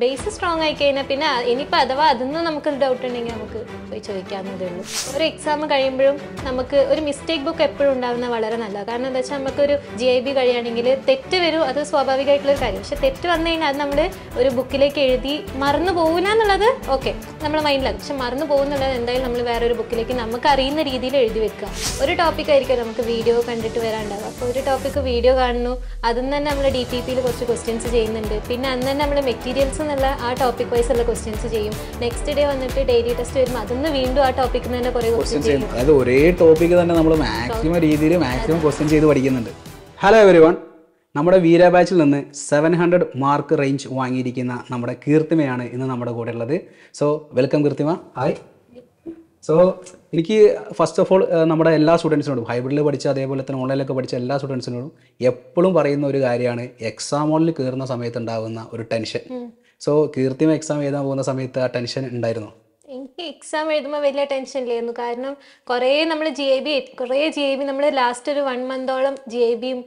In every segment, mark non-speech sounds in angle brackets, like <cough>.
base strong ആയി കഴിഞ്ഞാൽ പിന്നെ ഇനിയിപ്പോൾ അഥവാ അതൊന്നും നമുക്ക് ഡൗട്ട് ഉണ്ടെങ്കിൽ നമുക്ക് പോയി ചോദിക്കാവുന്നതേ ഉള്ളൂ ഒരു എക്സാം കഴിയുമ്പോഴും നമുക്ക് ഒരു മിസ്റ്റേക്ക് ബുക്ക് എപ്പോഴും ഉണ്ടാവുന്നത് വളരെ നല്ലതാണ് കാരണം എന്താ വെച്ചാൽ നമുക്കൊരു ജി ഐ ബി കഴിയുകയാണെങ്കിൽ തെറ്റ് വരും അത് ഒരു കാര്യം പക്ഷെ തെറ്റ് വന്നു കഴിഞ്ഞാൽ അത് നമ്മൾ ഒരു ബുക്കിലേക്ക് എഴുതി മറന്നു പോകില്ല എന്നുള്ളത് ഓക്കെ നമ്മൾ മൈൻഡിലാണ് പക്ഷെ മറന്നു പോകുന്നുള്ളത് എന്തായാലും നമ്മൾ ഒരു ബുക്കിലേക്ക് നമുക്ക് അറിയുന്ന രീതിയിൽ എഴുതി വെക്കുക ഒരു ടോപ്പിക് ആയിരിക്കും നമുക്ക് വീഡിയോ കണ്ടിട്ട് വരാണ്ടാവുക അപ്പോൾ ഒരു ടോപ്പിക്ക് വീഡിയോ കാണുന്നു അതിൽ നിന്ന് തന്നെ നമ്മൾ ഡി ടി പിയിൽ കുറച്ച് ക്വസ്റ്റ്യൻസ് ചെയ്യുന്നുണ്ട് പിന്നെ അന്ന് തന്നെ നമ്മൾ മെറ്റീരിയൽസ് എന്നുള്ള ആ ടോപ്പിക് വൈസ് ഉള്ള ക്വസ്റ്റ്യൻസ് ചെയ്യും നെക്സ്റ്റ് ഡേ വന്നിട്ട് ഡെയിലി ടെസ്റ്റ് വരുമ്പോൾ അതൊന്ന് വീണ്ടും ആ ടോപ്പിക്ക് തന്നെ കുറേ ക്വസ്റ്റ്യൻസ് ചെയ്യും അത് ഒരേ ടോപ്പിക്ക് തന്നെ നമ്മൾ മാക്സിമം രീതിയിൽ മാക്സിമം ക്വസ്റ്റ്യൻ ചെയ്ത് പഠിക്കുന്നുണ്ട് ഹലോ എവരി വൺ നമ്മുടെ വീര ബാച്ചിൽ നിന്ന് സെവൻ ഹൺഡ്രഡ് മാർക്ക് റേഞ്ച് വാങ്ങിയിരിക്കുന്ന നമ്മുടെ കീർത്തിമയാണ് ഇന്ന് നമ്മുടെ കൂടെ ഉള്ളത് so welcome Keerthima hi so എനിക്ക് ഫസ്റ്റ് ഓഫ് ഓൾ നമ്മുടെ എല്ലാ സ്റ്റുഡൻസിനോടും ഹൈബ്രിഡിൽ പഠിച്ച അതേപോലെ തന്നെ ഓൺലൈനിലൊക്കെ പഠിച്ച എല്ലാ സ്റ്റുഡൻസിനോടും എപ്പോഴും പറയുന്ന ഒരു കാര്യമാണ് എക്സാം ഹോളിൽ കയറുന്ന സമയത്ത് ഉണ്ടാകുന്ന ഒരു ടെൻഷൻ സോ കീർത്തിമ എക്സാം എഴുതാൻ പോകുന്ന സമയത്ത് ആ ടെൻഷൻ ഉണ്ടായിരുന്നു എനിക്ക് എക്സാം എഴുതുമ്പോൾ വലിയ ടെൻഷൻ ഇല്ലായിരുന്നു കാരണം കുറേ നമ്മൾ ജി ഐ ബി കുറേ ജി ഐ ബി നമ്മൾ ലാസ്റ്റ് ഒരു വൺ മന്തോളം ജി ഐ ബിയും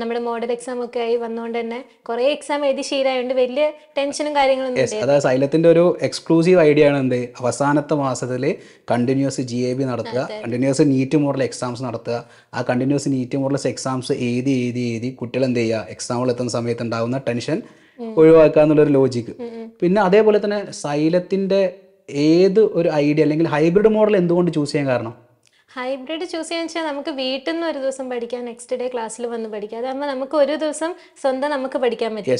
നമ്മുടെ മോഡൽ എക്സാം ഒക്കെ ആയി വന്നുകൊണ്ട് തന്നെ കുറേ എക്സാം എഴുതി ശീലമായതുകൊണ്ട് വലിയ ടെൻഷനും കാര്യങ്ങളും അതായത് സൈലത്തിൻ്റെ ഒരു എക്സ്ക്ലൂസീവ് ഐഡിയ ആണ് എന്ത് അവസാനത്തെ മാസത്തിൽ കണ്ടിന്യൂസ് ജി ഐ ബി നടത്തുക കണ്ടിന്യൂസ് നീറ്റ് മോഡൽ എക്സാംസ് നടത്തുക ആ കണ്ടിന്യൂസ് നീറ്റ് മോഡൽ എക്സാംസ് എഴുതി എഴുതി എഴുതി കുട്ടികൾ എന്ത് ചെയ്യുക എക്സാമുകൾ എത്തുന്ന സമയത്ത് ഉണ്ടാകുന്ന ടെൻഷൻ ഒഴിവാക്കുക എന്നുള്ളൊരു ലോജിക്ക് പിന്നെ അതേപോലെ തന്നെ സൈലത്തിന്റെ ഏത് ഒരു ഐഡിയ അല്ലെങ്കിൽ ഹൈബ്രിഡ് മോഡൽ എന്തുകൊണ്ട് ചൂസ് ചെയ്യാൻ കാരണം ഹൈബ്രിഡ് ചൂസ് ചെയ്യാന്ന് വെച്ചാൽ നമുക്ക് വീട്ടിൽ നിന്ന് ഒരു ദിവസം പഠിക്കാം നെക്സ്റ്റ് ഡേ ക്ലാസ്സിൽ വന്ന് പഠിക്കാം അതാകുമ്പോൾ നമുക്ക് ഒരു ദിവസം സ്വന്തം നമുക്ക് പഠിക്കാൻ പറ്റും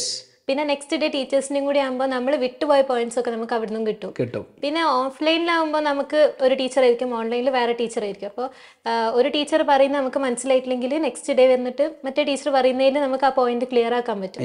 പിന്നെ നെക്സ്റ്റ് ഡേ ടീച്ചേഴ്സിനും കൂടി ആകുമ്പോൾ നമ്മൾ വിട്ടുപോയ പോയിന്റ്സ് ഒക്കെ നമുക്ക് അവിടെ നിന്നും കിട്ടും കിട്ടും പിന്നെ ഓഫ്ലൈനിലാകുമ്പോൾ നമുക്ക് ഒരു ടീച്ചർ ആയിരിക്കും ഓൺലൈനിൽ വേറെ ടീച്ചർ ആയിരിക്കും അപ്പോൾ ഒരു ടീച്ചർ പറയുന്നത് നമുക്ക് മനസ്സിലായിട്ടില്ലെങ്കിൽ നെക്സ്റ്റ് ഡേ വന്നിട്ട് മറ്റേ ടീച്ചർ പറയുന്നതിൽ നമുക്ക് ആ പോയിന്റ് ക്ലിയർ ആക്കാൻ പറ്റും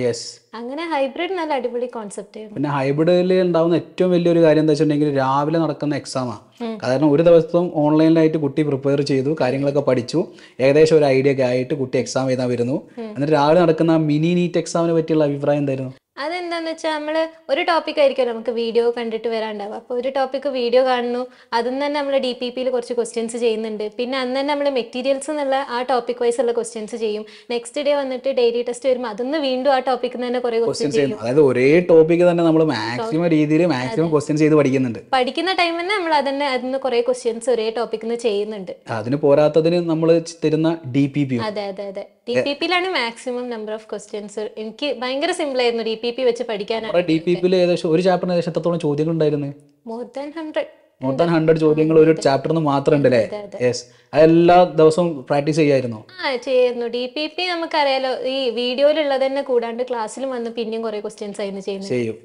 അങ്ങനെ ഹൈബ്രിഡ് നല്ല അടിപൊളി കോൺസെപ്റ്റ് പിന്നെ ഹൈബ്രിഡിൽ ഉണ്ടാവുന്ന ഏറ്റവും വലിയൊരു കാര്യം എന്താ വെച്ചിട്ടുണ്ടെങ്കിൽ രാവിലെ നടക്കുന്ന എക്സാമാണ് കാരണം ഒരു ദിവസം ഓൺലൈനിലായിട്ട് കുട്ടി പ്രിപ്പയർ ചെയ്തു കാര്യങ്ങളൊക്കെ പഠിച്ചു ഏകദേശം ഒരു ഐഡിയ ഒക്കെ ആയിട്ട് കുട്ടി എക്സാം എഴുതാൻ വരുന്നു എന്നിട്ട് രാവിലെ നടക്കുന്ന മിനി നീറ്റ് എക്സാമിനെ പറ്റിയുള്ള അഭിപ്രായം എന്തായിരുന്നു അതെന്താന്ന് വെച്ചാൽ നമ്മൾ ഒരു ടോപ്പിക് ആയിരിക്കും നമുക്ക് വീഡിയോ കണ്ടിട്ട് വരാണ്ടാവുക അപ്പോൾ ഒരു ടോപ്പിക്ക് വീഡിയോ കാണുന്നു അതിൽ തന്നെ നമ്മൾ ഡി പി പിയിൽ കുറച്ച് ക്വസ്റ്റ്യൻസ് ചെയ്യുന്നുണ്ട് പിന്നെ അന്ന് തന്നെ നമ്മൾ മെറ്റീരിയൽസ് എന്നുള്ള ആ ടോപ്പിക് വൈസ് ഉള്ള ക്വസ്റ്റ്യൻസ് ചെയ്യും നെക്സ്റ്റ് ഡേ വന്നിട്ട് ഡെയിലി ടെസ്റ്റ് വരുമ്പോൾ അതൊന്ന് വീണ്ടും ആ ടോപ്പിക്ക് തന്നെ കുറേ ക്വസ്റ്റ്യൻ ചെയ്യും അതായത് ഒരേ ടോപ്പിക്ക് തന്നെ നമ്മൾ മാക്സിമം രീതിയിൽ മാക്സിമം ക്വസ്റ്റ്യൻസ് ചെയ്ത് പഠിക്കുന്നുണ്ട് പഠിക്കുന്ന ടൈമിൽ തന്നെ നമ്മൾ അതന്നെ അതിന് കുറേ ക്വസ്റ്റ്യൻസ് ഒരേ ടോപ്പിക്കിൽ നിന്ന് ചെയ്യുന്നുണ്ട് അതിന് പോരാത്തതിന് നമ്മൾ തരുന്ന ഡി പി പി അതെ അതെ അതെ ഡി പി പിയിലാണ് മാക്സിമം നമ്പർ ഓഫ് ക്വസ്റ്റ്യൻസ് എനിക്ക് ഭയങ്കര സിമ്പിൾ ആയിരുന്നു ഡി പി പി വെച്ച് പഠിക്കാനാണ് ഡി പി ഏകദേശം ഒരു ചാപ്റ്ററിന് ഏകദേശം എത്രത്തോളം ചോദ്യങ്ങൾ ഉണ്ടായിരുന്നു more than hundred more than hundred ചോദ്യങ്ങൾ ഒരു ചാപ്റ്ററിന് മാത്രം ഉണ്ട് അല്ലേ യെസ് അതെല്ലാ ദിവസവും പ്രാക്ടീസ് ചെയ്യായിരുന്നു ആ ചെയ്യുന്നു ഡി പി പി നമുക്കറിയാലോ ഈ വീഡിയോയിലുള്ളത് തന്നെ കൂടാണ്ട് ക്ലാസ്സിൽ വന്ന് പിന്നെയും കുറെ ക്വസ്റ്റ്യൻസ് ആയിരുന്നു ചെയ്യുന്നത് ചെയ്യും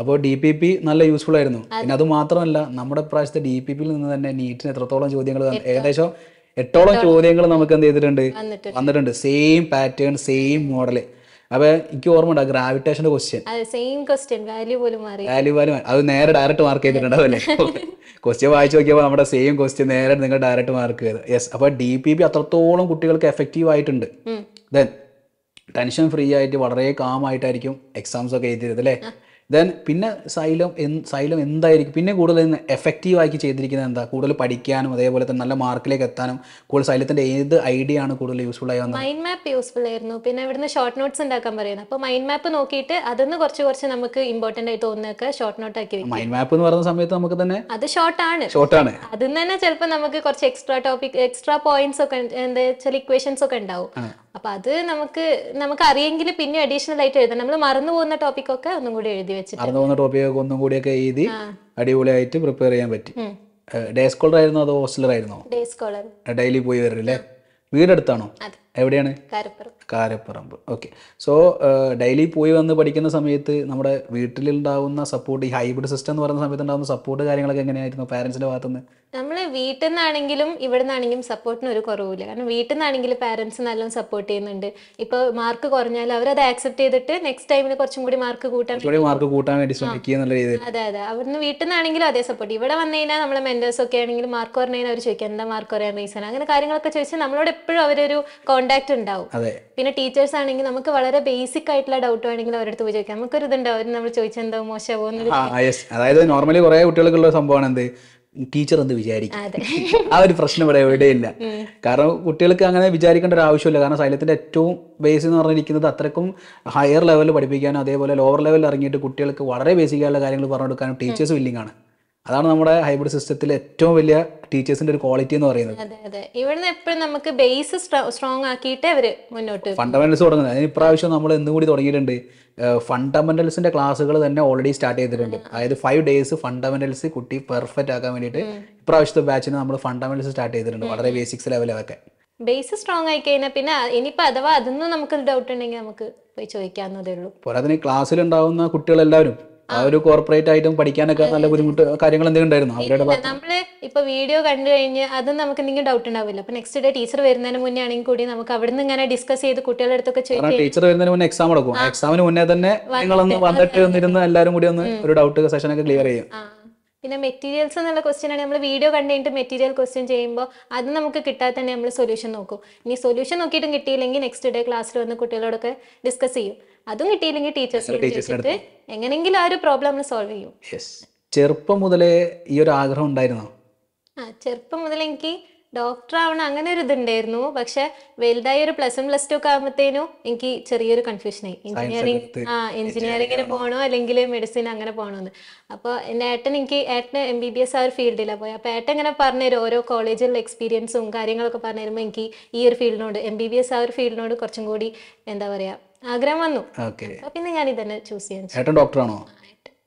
അപ്പോൾ ഡി പി പി നല്ല യൂസ്ഫുൾ ആയിരുന്നു പിന്നെ അത് മാത്രമല്ല നമ്മുടെ പ്രാവശ്യത്തെ ഡി പി പിയിൽ നിന്ന് തന്നെ നീറ്റിന് എത്രത്തോളം ചോദ്യങ്ങൾ ഏകദേശം എട്ടോളം ചോദ്യങ്ങൾ നമുക്ക് എന്ത് ചെയ്തിട്ടുണ്ട് വന്നിട്ടുണ്ട് സെയിം പാറ്റേൺ സെയിം മോഡല് അപ്പൊ എനിക്ക് ഓർമ്മ ഗ്രാവിറ്റേഷന്റെ ക്വസ്റ്റ്യൻ സെയിം വാല്യൂ പോലും മാറി വാല്യൂ അത് നേരെ ഡയറക്റ്റ് മാർക്ക് ചെയ്തിട്ടുണ്ടാവും ക്വസ്റ്റ്യൻ <laughs> വായിച്ചു നോക്കിയപ്പോൾ നമ്മുടെ സെയിം ക്വസ്റ്റ്യൻ നേരെ നിങ്ങൾ ഡയറക്റ്റ് മാർക്ക് ചെയ്ത് യെസ് അപ്പൊ ഡി പി പി അത്രത്തോളം കുട്ടികൾക്ക് എഫക്റ്റീവ് ആയിട്ടുണ്ട് ദെൻ ടെൻഷൻ ഫ്രീ ആയിട്ട് വളരെ കാം ആയിട്ടായിരിക്കും എക്സാംസ് ഒക്കെ എഴുതിയത് അല്ലേ ദെൻ പിന്നെ സൈലം സൈലം എന്തായിരിക്കും പിന്നെ കൂടുതൽ എഫക്റ്റീവാക്കി ചെയ്തിരിക്കുന്നത് എന്താ കൂടുതൽ പഠിക്കാനും അതേപോലെ തന്നെ നല്ല മാർക്കിലേക്ക് എത്താനും കൂടുതൽ സൈലത്തിന്റെ ഏത് ഐഡിയ ആണ് കൂടുതൽ യൂസ്ഫുൾ ആയി വന്നത് മൈൻഡ് മാപ്പ് യൂസ്ഫുൾ ആയിരുന്നു പിന്നെ ഇവിടുന്ന് ഷോർട്ട് നോട്ട്സ് ഉണ്ടാക്കാൻ പറയുന്നത് അപ്പൊ മൈൻഡ് മാപ്പ് നോക്കിയിട്ട് അതൊന്ന് കുറച്ച് കുറച്ച് നമുക്ക് ഇമ്പോർട്ടന്റ് ആയി തോന്നുന്നൊക്കെ ഷോർട്ട് നോട്ട് ആക്കി മൈൻഡ് മാപ്പ് എന്ന് പറയുന്ന സമയത്ത് നമുക്ക് തന്നെ അത് ഷോർട്ട് ആണ് ഷോർട്ട് ആണ് അതിൽ തന്നെ ചിലപ്പോൾ നമുക്ക് കുറച്ച് എക്സ്ട്രാ ടോപ്പിക് എക്സ്ട്രാ പോയിന്റ്സ് ഒക്കെ എന്താ വെച്ചാൽ ഇക്വേഷൻസ് ഒക്കെ ഉണ്ടാവും അപ്പൊ അത് നമുക്ക് നമുക്ക് അറിയെങ്കിൽ പിന്നെ അഡീഷണൽ ആയിട്ട് എഴുതാം നമ്മൾ മറന്നു പോകുന്ന ടോപ്പിക് ഒക്കെ ഒന്നും കൂടി എഴുതി വെച്ചിട്ട് മറന്നു പോകുന്ന ടോപ്പിക് ഒന്നും കൂടി ഒക്കെ എഴുതി അടിപൊളിയായിട്ട് പ്രിപ്പയർ ചെയ്യാൻ പറ്റി ഡേ സ്കോളർ ആയിരുന്നോ അതോ ഹോസ്റ്റലർ ആയിരുന്നോ ഡേ സ്കോളർ ഡെയിലി പോയി വരല്ലേ അല്ലേ വീടെടുത്താണോ അതെ എവിടെയാണ് കാരപ്പറമ്പ് ഓക്കെ സോ ഡെയിലി പോയി വന്ന് പഠിക്കുന്ന സമയത്ത് നമ്മുടെ വീട്ടിലുണ്ടാവുന്ന സപ്പോർട്ട് ഈ ഹൈബ്രിഡ് സിസ്റ്റം എന്ന് പറയുന്ന സമയത്ത് ഉണ്ടാവുന്ന സപ്പോർട്ട് കാര്യങ്ങളൊക്കെ എങ്ങനെയായിരുന്നു പാരന്റ്സിന്റെ ഭാഗത്തുനിന്ന് നമ്മൾ വീട്ടിൽ നിന്നാണെങ്കിലും ഇവിടെ നിന്നാണെങ്കിലും സപ്പോർട്ടിന് ഒരു കുറവില്ല കാരണം വീട്ടിൽ നിന്നാണെങ്കിലും പാരന്റ്സ് നല്ലോണം സപ്പോർട്ട് ചെയ്യുന്നുണ്ട് ഇപ്പൊ മാർക്ക് കുറഞ്ഞാൽ അവരത് ആക്സെപ്റ്റ് ചെയ്തിട്ട് നെക്സ്റ്റ് ടൈമിൽ കുറച്ചും കൂടി മാർക്ക് കൂട്ടാൻ മാർക്ക് കൂട്ടാൻ വേണ്ടി ശ്രമിക്കുക എന്നുള്ള രീതിയിൽ അതെ അതെ അവിടുന്ന് വീട്ടിൽ നിന്നാണെങ്കിലും അതേ സപ്പോർട്ട് ഇവിടെ വന്നു കഴിഞ്ഞാൽ നമ്മളെ മെന്റേഴ്സ് ഒക്കെ ആണെങ്കിൽ മാർക്ക് കുറഞ്ഞാൽ അവർ ചോദിക്കാം എന്താ മാർക്ക് കുറയാൻ റീസൺ അങ്ങനെ കാര്യങ്ങളൊക്കെ ചോദിച്ചാൽ നമ്മളോട് എപ്പോഴും അവരൊരു കോൺ കോണ്ടാക്ട് ഉണ്ടാവും പിന്നെ ടീച്ചേഴ്സ് ആണെങ്കിൽ നമുക്ക് വളരെ ബേസിക് ആയിട്ടുള്ള ഡൗട്ട് വേണമെങ്കിൽ അവരടുത്ത് പോയി ചോദിക്കാം നമുക്കൊരു ഇതുണ്ടാവും നമ്മൾ ചോദിച്ചെന്തോ മോശമോ അതായത് നോർമലി കുറെ കുട്ടികൾക്കുള്ള സംഭവമാണ് എന്ത് ടീച്ചർ എന്ത് വിചാരിക്കും <laughs> ആ ഒരു പ്രശ്നം ഇവിടെ എവിടെയില്ല കാരണം കുട്ടികൾക്ക് അങ്ങനെ വിചാരിക്കേണ്ട ഒരു ആവശ്യമില്ല കാരണം സൈലത്തിന്റെ ഏറ്റവും ബേസ് എന്ന് പറഞ്ഞിരിക്കുന്നത് അത്രക്കും ഹയർ ലെവലിൽ പഠിപ്പിക്കാനും അതേപോലെ ലോവർ ലെവലിൽ ഇറങ്ങിയിട്ട് കുട്ടികൾക്ക് വളരെ ബേസിക് ബേസിക്കായുള്ള കാര്യങ്ങൾ പറഞ്ഞു കൊടുക്കാനും ടീച്ചേഴ്സ് വില്ലിംഗ് ആണ് അതാണ് നമ്മുടെ ഹൈബ്രിഡ് സിസ്റ്റത്തിൽ ഏറ്റവും വലിയ ടീച്ചേഴ്സിന്റെ ഒരു ക്വാളിറ്റി എന്ന് പറയുന്നത് ഇവിടുന്ന് എപ്പോഴും നമുക്ക് ബേസ് സ്ട്രോങ് ആക്കിയിട്ട് അവര് മുന്നോട്ട് ഫണ്ടമെന്റൽസ് തുടങ്ങുന്നത് അതിന് ഇപ്രാവശ്യം നമ്മൾ എന്നുകൂടി കൂടി തുടങ്ങിയിട്ടുണ്ട് ഫണ്ടമെന്റൽസിന്റെ ക്ലാസ്സുകൾ തന്നെ ഓൾറെഡി സ്റ്റാർട്ട് ചെയ്തിട്ടുണ്ട് അതായത് ഫൈവ് ഡേയ്സ് ഫണ്ടമെന്റൽസ് കുട്ടി പെർഫെക്റ്റ് ആക്കാൻ വേണ്ടിയിട്ട് ഇപ്രാവശ്യത്തെ ബാച്ചിന് നമ്മൾ ഫണ്ടമെന്റൽസ് സ്റ്റാർട്ട് ചെയ്തിട്ടുണ്ട് വളരെ ബേസിക്സ് ലെവലൊക്കെ ബേസ് സ്ട്രോങ് ആയി കഴിഞ്ഞാൽ പിന്നെ ഇനിയിപ്പോ അഥവാ അതൊന്നും നമുക്ക് ഡൗട്ട് ഉണ്ടെങ്കിൽ നമുക്ക് പോയി ചോദിക്കാവുന്നതേ ഉള്ളൂ പോരാതെ ക്ലാസ്സിലുണ്ടാവുന്ന കുട്ടികളെല്ലാവരും ആ ഒരു കോർപ്പറേറ്റ് ആയിട്ടും പഠിക്കാനൊക്കെ നല്ല ബുദ്ധിമുട്ട് കാര്യങ്ങൾ എന്തെങ്കിലും ഉണ്ടായിരുന്നു അവരുടെ നമ്മള് ഇപ്പൊ വീഡിയോ കണ്ടു കഴിഞ്ഞ് അത് നമുക്ക് എന്തെങ്കിലും ഡൗട്ട് ഉണ്ടാവില്ല അപ്പൊ നെക്സ്റ്റ് ഡേ ടീച്ചർ വരുന്നതിന് മുന്നേ ആണെങ്കിൽ കൂടി നമുക്ക് അവിടുന്ന് ഇങ്ങനെ ഡിസ്കസ് ചെയ്ത് കുട്ടികളുടെ അടുത്തൊക്കെ ചോദിക്കും ടീച്ചർ വരുന്നതിന് മുന്നേ എക്സാം നടക്കും എക്സാമിന് മുന്നേ തന്നെ ഒന്ന് വന്നിട്ട് ഒന്നിരുന്ന് എല്ലാവരും കൂടി ഒന്ന് ഒരു ഡൗട്ട് സെഷൻ ഒക്കെ ക്ലിയർ ചെയ്യും പിന്നെ മെറ്റീരിയൽസ് എന്നുള്ള ക്വസ്റ്റ്യൻ ആണ് നമ്മൾ വീഡിയോ കണ്ടുകഴിഞ്ഞിട്ട് മെറ്റീരിയൽ ക്വസ്റ്റ്യൻ ചെയ്യുമ്പോൾ അത് നമുക്ക് കിട്ടാതെ തന്നെ നമ്മൾ സൊല്യൂഷൻ നോക്കും ഇനി സൊല്യൂഷൻ നോക്കിയിട്ടും കിട്ടിയില്ലെങ്കിൽ നെക്സ്റ്റ് ഡേ ക്ലാസ്സിൽ വന്ന് കുട്ടികളോടൊക്കെ ഡിസ്കസ് ചെയ്യും അതും കിട്ടിയില്ലെങ്കിൽ ടീച്ചേഴ്സിനെ എങ്ങനെങ്കിലും ആ ഒരു പ്രോബ്ലം സോൾവ് ചെയ്യും ചെറുപ്പം മുതലേ ഈ ഒരു ആഗ്രഹം ഉണ്ടായിരുന്നോ ആ ചെറുപ്പം മുതൽ എനിക്ക് ഡോക്ടർ ആവണം അങ്ങനെ ഒരു ഇതുണ്ടായിരുന്നു പക്ഷെ വലുതായി ഒരു പ്ലസ് വൺ പ്ലസ് ടു ഒക്കെ ആകുമ്പോഴത്തേനും എനിക്ക് ചെറിയൊരു കൺഫ്യൂഷൻ ആയി എഞ്ചിനീയറിംഗ് ആ എഞ്ചിനീയറിംഗിന് പോകണോ അല്ലെങ്കിൽ മെഡിസിൻ അങ്ങനെ പോകണോന്ന് അപ്പോൾ എൻ്റെ ഏട്ടൻ എനിക്ക് ഏട്ടന് എം ബി ബി എസ് ആ ഒരു ഫീൽഡിലാണ് പോയത് അപ്പോൾ ഏട്ടൻ ഇങ്ങനെ പറഞ്ഞുതരും ഓരോ കോളേജിലുള്ള എക്സ്പീരിയൻസും കാര്യങ്ങളൊക്കെ പറഞ്ഞു തരുമ്പോൾ എനിക്ക് ഈ ഒരു ഫീൽഡിനോട് എം ബി ബി എസ് ആ ഒരു ഫീൽഡിനോട് കുറച്ചും കൂടി എന്താ പറയുക ആഗ്രഹം വന്നു പിന്നെ ഞാൻ ഇതന്നെ ചൂസ് ചെയ്യാൻ ഏട്ടൻ ഡോക്ടറാണോ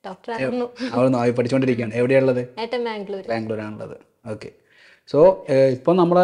ഡോക്ടറായിരുന്നു അവൾ പഠിച്ചുകൊണ്ടിരിക്കുകയാണ് എവിടെയുള്ളത് ഏട്ടൻ ബാംഗ്ലൂർ ബാംഗ്ലൂർ ആണുള്ളത് ഓക്കെ സോ ഇപ്പം നമ്മൾ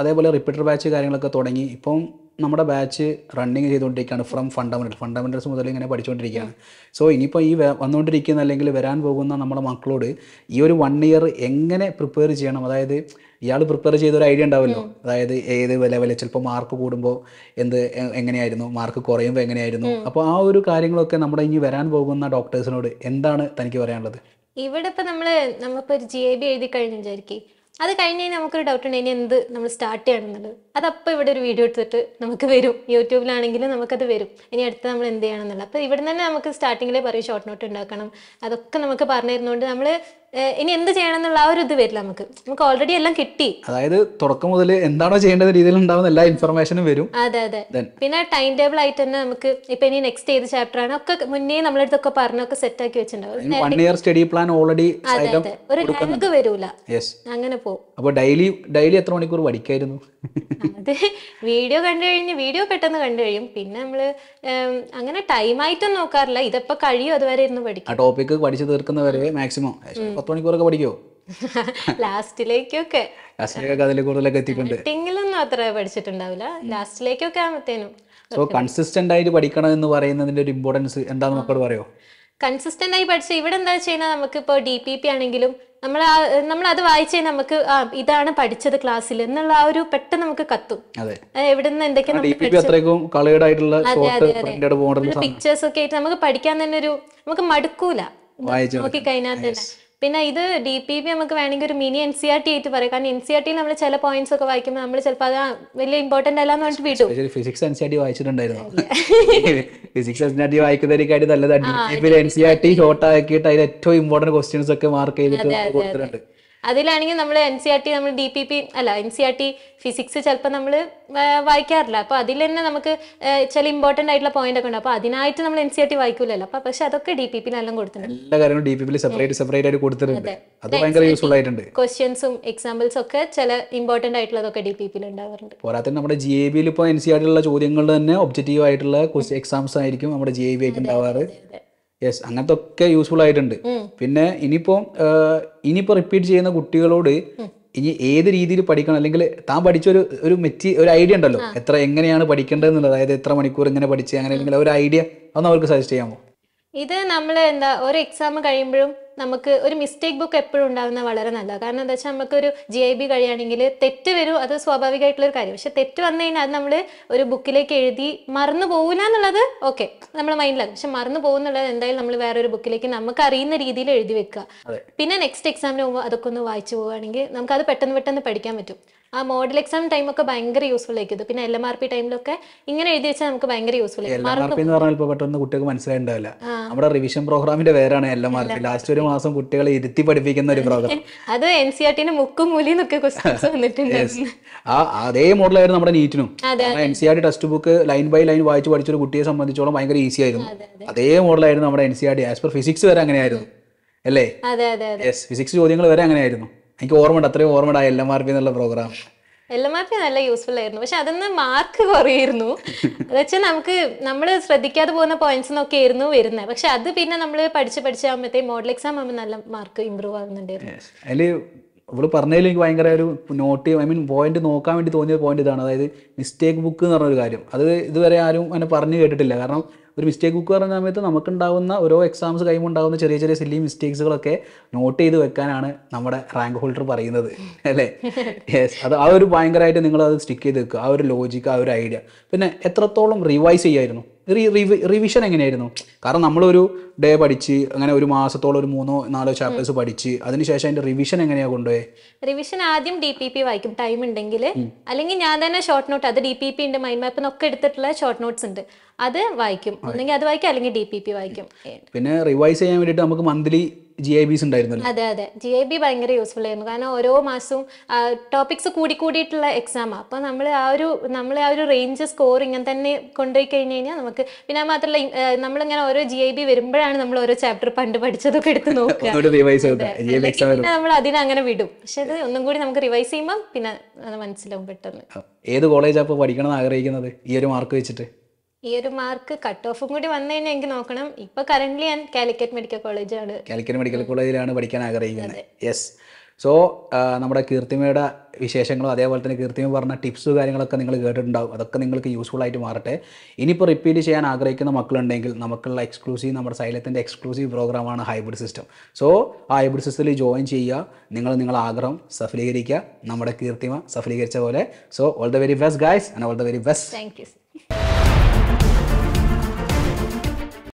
അതേപോലെ റിപ്പീറ്റർ ബാച്ച് കാര്യങ്ങളൊക്കെ തുടങ്ങി ഇപ്പം നമ്മുടെ ബാച്ച് റണ്ണിങ് ചെയ്തുകൊണ്ടിരിക്കുകയാണ് ഫ്രം ഫണ്ടമെന്റൽ ഫണ്ടമെന്റൽസ് മുതൽ ഇങ്ങനെ പഠിച്ചുകൊണ്ടിരിക്കുകയാണ് സോ ഇനിയിപ്പോൾ ഈ വന്നുകൊണ്ടിരിക്കുന്ന അല്ലെങ്കിൽ വരാൻ പോകുന്ന നമ്മുടെ മക്കളോട് ഈ ഒരു വൺ ഇയർ എങ്ങനെ പ്രിപ്പയർ ചെയ്യണം അതായത് ഇയാൾ പ്രിപ്പയർ ചെയ്ത ഒരു ഐഡിയ ഉണ്ടാവുമല്ലോ അതായത് ഏത് ലെവലിൽ ചിലപ്പോൾ മാർക്ക് കൂടുമ്പോൾ എന്ത് എങ്ങനെയായിരുന്നു മാർക്ക് കുറയുമ്പോൾ എങ്ങനെയായിരുന്നു അപ്പോൾ ആ ഒരു കാര്യങ്ങളൊക്കെ നമ്മുടെ ഇനി വരാൻ പോകുന്ന ഡോക്ടേഴ്സിനോട് എന്താണ് തനിക്ക് പറയാനുള്ളത് ഇവിടെ ഇപ്പൊ നമ്മൾ നമ്മളിപ്പോ ഒരു ജി ഐ ബി എഴുതി കഴിഞ്ഞു വിചാരിക്കും അത് കഴിഞ്ഞ് നമുക്കൊരു ഡൗട്ട് ഉണ്ട് ഇനി എന്ത് നമ്മൾ സ്റ്റാർട്ട് ചെയ്യണമെന്നുള്ളത് അതപ്പോൾ ഇവിടെ ഒരു വീഡിയോ എടുത്തിട്ട് നമുക്ക് വരും യൂട്യൂബിലാണെങ്കിലും നമുക്കത് വരും ഇനി അടുത്ത് നമ്മൾ എന്ത് ചെയ്യണം എന്നുള്ളത് അപ്പോൾ ഇവിടെ തന്നെ നമുക്ക് സ്റ്റാർട്ടിങ്ങിലെ പറയും ഷോർട്ട് നോട്ട് ഉണ്ടാക്കണം അതൊക്കെ നമുക്ക് പറഞ്ഞു തരുന്നതുകൊണ്ട് നമ്മൾ ഇനി എന്ത് ചെയ്യണം എന്നുള്ള ആ ഒരു ഇത് വരില്ല നമുക്ക് നമുക്ക് ഓൾറെഡി എല്ലാം കിട്ടി അതായത് തുടക്കം മുതൽ എന്താണോ ചെയ്യേണ്ടത് രീതിയിൽ ഉണ്ടാവുന്ന എല്ലാ ഇൻഫർമേഷനും വരും അതെ അതെ പിന്നെ ടൈം ടേബിൾ ആയിട്ട് തന്നെ നമുക്ക് ഇപ്പൊ ഇനി നെക്സ്റ്റ് ഏത് ചാപ്റ്റർ ആണ് ഒക്കെ മുന്നേ നമ്മളെടുത്തൊക്കെ പറഞ്ഞൊക്കെ സെറ്റ് ആക്കി വെച്ചിട്ടുണ്ടാവും സ്റ്റഡി പ്ലാൻ ഓൾറെഡി ഒരു ടാങ്ക് വരൂല അങ്ങനെ പോകും അപ്പൊ ഡെയിലി ഡെയിലി എത്ര മണിക്കൂർ പഠിക്കായിരുന്നു അത് വീഡിയോ കണ്ടു കഴിഞ്ഞ് വീഡിയോ പെട്ടെന്ന് കണ്ടു കഴിയും പിന്നെ നമ്മള് അങ്ങനെ ടൈം ആയിട്ടും നോക്കാറില്ല ഇതെപ്പോ കഴിയും അതുവരെ ഇരുന്ന് പഠിക്കും ആ ടോപ്പിക് പഠിച്ചു തീർക്കുന്നവരെ മാക്സിമം പത്ത് മണിക്കൂറൊക്കെ പഠിക്കോ <laughs> ലാസ്റ്റിലേക്കൊക്കെ ലാസ്റ്റിലേക്കൊക്കെ അതിൽ കൂടുതലൊക്കെ എത്തിയിട്ടുണ്ട് ടിങ്ങിലൊന്നും അത്ര പഠിച്ചിട്ടുണ്ടാവില്ല ലാസ്റ്റിലേക്കൊക്കെ ആകുമ്പത്തേനും സോ കൺസിസ്റ്റന്റ് ആയിട്ട് പഠിക്കണം എന്ന് പറയുന്നതിന്റെ ഒരു ഇമ്പോർട്ടൻസ് എന്താന്ന് മക്കളോട് പറയോ കൺസിസ്റ്റന്റ് ആയി പഠിച്ച ഇവിടെ എന്താ ചെയ്യുന്നത് നമുക്ക് ഇപ്പോൾ ഡി പി പി ആണെങ്കിലും നമ്മൾ നമ്മൾ അത് വായിച്ചേ നമുക്ക് ഇതാണ് പഠിച്ചത് ക്ലാസ്സിൽ എന്നുള്ള ആ ഒരു പെട്ടെന്ന് നമുക്ക് കത്തും എവിടുന്ന് എന്തൊക്കെയാണ് പിക്ചേഴ്സ് ഒക്കെ ആയിട്ട് നമുക്ക് പഠിക്കാൻ തന്നെ ഒരു നമുക്ക് മടുക്കൂല നോക്കി കഴിഞ്ഞാൽ തന്നെ പിന്നെ ഇത് ഡി പി പി നമുക്ക് വേണമെങ്കിൽ ഒരു mini N C R T ആയിട്ട് പറയാം കാരണം എൻ സി ആർ ടി നമ്മൾ ചില പോയിന്റ്സ് ഒക്കെ വായിക്കുമ്പോൾ നമ്മൾ ചിലപ്പോൾ അത് വലിയ ഇമ്പോർട്ടന്റ് അല്ല എന്ന് പറഞ്ഞിട്ട് വിട്ടു physics N C R T e വായിച്ചിട്ടുണ്ടായിരുന്നു ഫിസിക്സ് <laughs> e വായിക്കുന്നതിനേക്കാട്ടി നല്ലതാണ് N C R T short ആക്കിയിട്ട് അതിൽ ഏറ്റവും ഇമ്പോർട്ടന്റ് ക്വസ്റ്റ്യൻസ് ഒക്കെ മാർക്ക് ചെയ്തിട്ട് കൊടുത്തിട്ടുണ്ട് അതിലാണെങ്കിൽ നമ്മൾ N C R e T നമ്മൾ ഡി പി പി അല്ല N C R T physics ചിലപ്പോൾ നമ്മൾ വായിക്കാറില്ല അപ്പോൾ അതിൽ തന്നെ നമുക്ക് ചില ഇമ്പോർട്ടൻ്റ് ആയിട്ടുള്ള പോയിന്റ് ഒക്കെ ഉണ്ട് അപ്പോൾ അതിനായിട്ട് നമ്മൾ എൻ സി ആർ ടി വായിക്കൂലല്ലോ അപ്പോൾ പക്ഷെ അതൊക്കെ ഡി പി കൊടുത്തിട്ടുണ്ട് എല്ലാ കാര്യങ്ങളും ഡി പി പിയിൽ സെപ്പറേറ്റ് സെപ്പറേറ്റ് ആയിട്ട് കൊടുത്തിട്ടുണ്ട് അത് യൂസ്ഫുൾ ആയിട്ടുണ്ട് ക്വസ്റ്റ്യൻസും എക്സാമ്പിൾസ് ഒക്കെ ചില ഇമ്പോർട്ടൻ്റ് ആയിട്ടുള്ളതൊക്കെ ഡി പി പിയിൽ ഉണ്ടാവാറുണ്ട് പോരാത്തിന് നമ്മുടെ ജി എ ബിയിൽ ഇപ്പോൾ എൻ സി ആർ e ഉള്ള ചോദ്യങ്ങൾ തന്നെ ഒബ്ജക്റ്റീവ് ആയിട്ടുള്ള എക്സാംസ് ആയിരിക്കും നമ്മുടെ ജി എ ബി ആയിട്ട് ഉണ്ടാവാറ് യെസ് അങ്ങനത്തെ ഒക്കെ യൂസ്ഫുൾ ആയിട്ടുണ്ട് പിന്നെ ഇനിയിപ്പോ ഇനിയിപ്പോ റിപ്പീറ്റ് ചെയ്യുന്ന കുട്ടികളോട് ഇനി ഏത് രീതിയിൽ പഠിക്കണം അല്ലെങ്കിൽ താൻ പഠിച്ച ഒരു ഒരു മെറ്റി ഒരു ഐഡിയ ഉണ്ടല്ലോ എത്ര എങ്ങനെയാണ് പഠിക്കേണ്ടതെന്നുള്ളത് അതായത് എത്ര മണിക്കൂർ ഇങ്ങനെ പഠിച്ച് അങ്ങനെ അല്ലെങ്കിൽ ഒരു ഐഡിയ ഒന്ന് അവർക്ക് സജസ്റ്റ് ചെയ്യാമോ ഇത് നമ്മൾ എന്താ ഒരു എക്സാം കഴിയുമ്പോഴും നമുക്ക് ഒരു മിസ്റ്റേക്ക് ബുക്ക് എപ്പോഴും ഉണ്ടാകുന്ന വളരെ നല്ലതാണ് കാരണം എന്താ വെച്ചാൽ നമുക്കൊരു ജി ഐ ബി കഴിയുകയാണെങ്കിൽ തെറ്റ് വരും അത് സ്വാഭാവികമായിട്ടുള്ളൊരു കാര്യം പക്ഷെ തെറ്റ് വന്നു കഴിഞ്ഞാൽ അത് നമ്മൾ ഒരു ബുക്കിലേക്ക് എഴുതി മറന്നു പോകില്ല എന്നുള്ളത് ഓക്കെ നമ്മുടെ മൈൻഡിലാണ് പക്ഷെ മറന്നു പോകുന്നുള്ളത് എന്തായാലും നമ്മൾ വേറൊരു ബുക്കിലേക്ക് നമുക്ക് അറിയുന്ന രീതിയിൽ എഴുതി വെക്കുക പിന്നെ നെക്സ്റ്റ് എക്സാമിന് പോകുമ്പോൾ അതൊക്കെ ഒന്ന് വായിച്ചു പോവുകയാണെങ്കിൽ അത് പെട്ടെന്ന് പെട്ടെന്ന് പഠിക്കാൻ പറ്റും ആ മോഡൽ എക്സാം ടൈമൊക്കെ ഭയങ്കര യൂസ്ഫുൾ ആയിരിക്കും പിന്നെ എൽ എം ആർ പി ടൈമിലൊക്കെ ഇങ്ങനെ എഴുതി വെച്ചാൽ നമുക്ക് ഭയങ്കര യൂസ്ഫുൾ ആയിരിക്കും പെട്ടെന്ന് കുട്ടികൾക്ക് മനസ്സിലായിണ്ടാവില്ല നമ്മുടെ റിവിഷൻ പ്രോഗ്രാമിന്റെ പേരാണ് L M R P last ഒരു മാസം കുട്ടികളെ ഇരുത്തി പഠിപ്പിക്കുന്ന ഒരു പ്രോഗ്രാം <laughs> അത് എൻ സി ആർ e ടിന്റെ മുക്കും മൂലിന്നൊക്കെ ക്വസ്റ്റ്യൻസ് വന്നിട്ടുണ്ട് ആ അതേ മോഡലായിരുന്നു നമ്മുടെ നീറ്റിനും N C R T text book line by line വായിച്ച് പഠിച്ചൊരു കുട്ടിയെ സംബന്ധിച്ചോളം ഭയങ്കര ഈസി ആയിരുന്നു അതേ മോഡലായിരുന്നു നമ്മുടെ N C R T as per physics വരെ അങ്ങനെയായിരുന്നു അല്ലേ ഫിസിക്സ് ചോദ്യങ്ങൾ വരെ അങ്ങനെയായിരുന്നു എനിക്ക് ഓർമ്മയുണ്ട് അത്രയും ഓർമ്മയുണ്ട് ആ എൽ എം ആർ പി എന്നുള്ള programme L M R P നല്ല യൂസ്ഫുൾ ആയിരുന്നു പക്ഷെ അതൊന്ന് മാർക്ക് കുറയായിരുന്നു വെച്ചാൽ നമുക്ക് നമ്മൾ ശ്രദ്ധിക്കാതെ പോകുന്ന പോയിന്റ്സ് എന്നൊക്കെ ആയിരുന്നു വരുന്നത് പക്ഷെ അത് പിന്നെ നമ്മൾ പഠിച്ച് പഠിച്ചാകുമ്പോഴത്തേ മോഡൽ എക്സാം ആകുമ്പോൾ നല്ല മാർക്ക് ഇമ്പ്രൂവ് ആകുന്നുണ്ടായിരുന്നു അതിൽ ഇവള് പറഞ്ഞതിൽ എനിക്ക് ഭയങ്കര ഒരു നോട്ട് ഐ മീൻ പോയിന്റ് നോക്കാൻ വേണ്ടി തോന്നിയ പോയിന്റ് ഇതാണ് അതായത് മിസ്റ്റേക്ക് ബുക്ക് എന്ന് പറഞ്ഞൊരു കാര്യം അത് ഇതുവരെ ആരും അങ്ങനെ പറഞ്ഞു കേട്ടിട്ടില്ല കാരണം ഒരു മിസ്റ്റേക്ക് ബുക്ക് പറഞ്ഞ സമയത്ത് നമുക്കുണ്ടാവുന്ന ഓരോ എക്സാംസ് കഴിയുമ്പോൾ ഉണ്ടാകുന്ന ചെറിയ ചെറിയ സില്ലി മിസ്റ്റേക്സുകളൊക്കെ നോട്ട് ചെയ്ത് വെക്കാനാണ് നമ്മുടെ റാങ്ക് ഹോൾഡർ പറയുന്നത് അല്ലേ യെസ് അത് ആ ഒരു ഭയങ്കരമായിട്ട് നിങ്ങൾ അത് സ്റ്റിക്ക് ചെയ്ത് വെക്കുക ആ ഒരു ലോജിക്ക് ആ ഒരു ഐഡിയ പിന്നെ എത്രത്തോളം റിവൈസ് ചെയ്യായിരുന്നു റിവിഷൻ എങ്ങനെയായിരുന്നു കാരണം നമ്മളൊരു ഡേ പഠിച്ച് അങ്ങനെ ഒരു മാസത്തോളം ഒരു മൂന്നോ നാലോ ചാപ്റ്റേഴ്സ് പഠിച്ച് അതിനുശേഷം അതിന്റെ റിവിഷൻ എങ്ങനെയാ കൊണ്ടുപോയി റിവിഷൻ ആദ്യം ഡി പി പി വായിക്കും ടൈം ഉണ്ടെങ്കിൽ അല്ലെങ്കിൽ ഞാൻ തന്നെ ഷോർട്ട് നോട്ട് അത് ഡി പി പി ഉണ്ട് മൈൻഡ് മാപ്പ് ഒക്കെ എടുത്തിട്ടുള്ള ഷോർട്ട് നോട്ട്സ് ഉണ്ട് അത് വായിക്കും ഒന്നെങ്കിൽ അത് വായിക്കും അല്ലെങ്കിൽ ഡി പി പി വായിക്കും പിന്നെ റിവൈസ് ചെയ്യാൻ വേണ്ടിയിട്ട് നമുക്ക് മന്ത്ലി ജി ഐ ബിസ് ഉണ്ടായിരുന്നല്ലോ അതെ അതെ ജി ഐ ബി ഭയങ്കര യൂസ്ഫുൾ ആയിരുന്നു കാരണം ഓരോ മാസവും ടോപ്പിക്സ് കൂടി കൂടിയിട്ടുള്ള എക്സാമാണ് അപ്പോൾ നമ്മൾ ആ ഒരു നമ്മൾ ആ ഒരു റേഞ്ച് സ്കോർ ഇങ്ങനെ തന്നെ കൊണ്ടുപോയി കഴിഞ്ഞ് കഴിഞ്ഞാൽ നമുക്ക് പിന്നെ മാത്രമല്ല നമ്മളിങ്ങനെ ഓരോ ജി ഐ ബി വരുമ്പോഴാണ് നമ്മൾ ഓരോ ചാപ്റ്റർ പണ്ട് പഠിച്ചതൊക്കെ എടുത്ത് <laughs> നോക്കുക പിന്നെ നമ്മൾ അതിനെ അങ്ങനെ വിടും പക്ഷെ അത് ഒന്നും കൂടി നമുക്ക് റിവൈസ് ചെയ്യുമ്പോൾ പിന്നെ മനസ്സിലാവും പെട്ടെന്ന് ഏത് കോളേജാണ് ഇപ്പോൾ പഠിക്കണം എന്ന് ആഗ്രഹിക്കുന്നത് ഈ ഒരു മാർക്ക് വെച്ചിട്ട് ഈ ഒരു മാർക്ക് കട്ട് ഓഫും കൂടി വന്നു കഴിഞ്ഞാൽ എനിക്ക് നോക്കണം ഇപ്പൊ കറന്റ് ഞാൻ കാലിക്കറ്റ് മെഡിക്കൽ കോളേജാണ് കാലിക്കറ്റ് മെഡിക്കൽ കോളേജിലാണ് പഠിക്കാൻ ആഗ്രഹിക്കുന്നത് യെസ് സോ നമ്മുടെ കീർത്തിമയുടെ വിശേഷങ്ങളും അതേപോലെ തന്നെ കീർത്തിമ പറഞ്ഞ ടിപ്സ് കാര്യങ്ങളൊക്കെ നിങ്ങൾ കേട്ടിട്ടുണ്ടാവും അതൊക്കെ നിങ്ങൾക്ക് യൂസ്ഫുൾ ആയിട്ട് മാറട്ടെ ഇനിയിപ്പോൾ റിപ്പീറ്റ് ചെയ്യാൻ ആഗ്രഹിക്കുന്ന മക്കളുണ്ടെങ്കിൽ നമുക്കുള്ള എക്സ്ക്ലൂസീവ് നമ്മുടെ സൈലത്തിൻ്റെ എക്സ്ക്ലൂസീവ് പ്രോഗ്രാമാണ് ഹൈബ്രിഡ് സിസ്റ്റം സോ ആ ഹൈബ്രിഡ് സിസ്റ്റത്തിൽ ജോയിൻ ചെയ്യുക നിങ്ങൾ നിങ്ങളുടെ ആഗ്രഹം സഫലീകരിക്കുക നമ്മുടെ കീർത്തിമ സഫലീകരിച്ച പോലെ so all the very best guys and all the very best thank U